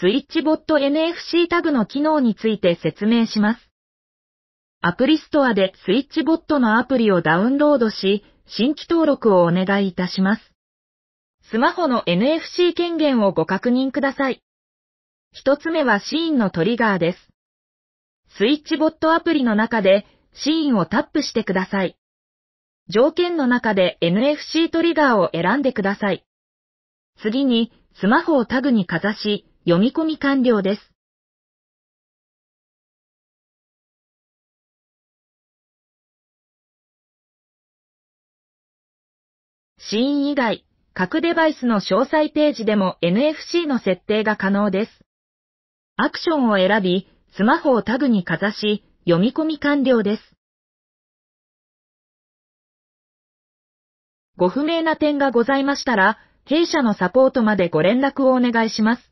スイッチボット NFC タグの機能について説明します。アプリストアでスイッチボットのアプリをダウンロードし、新規登録をお願いいたします。スマホの NFC 権限をご確認ください。一つ目はシーンのトリガーです。スイッチボットアプリの中でシーンをタップしてください。条件の中で NFC トリガーを選んでください。次に、スマホをタグにかざし、読み込み完了です。シーン以外、各デバイスの詳細ページでも NFC の設定が可能です。アクションを選び、スマホをタグにかざし、読み込み完了です。ご不明な点がございましたら、弊社のサポートまでご連絡をお願いします。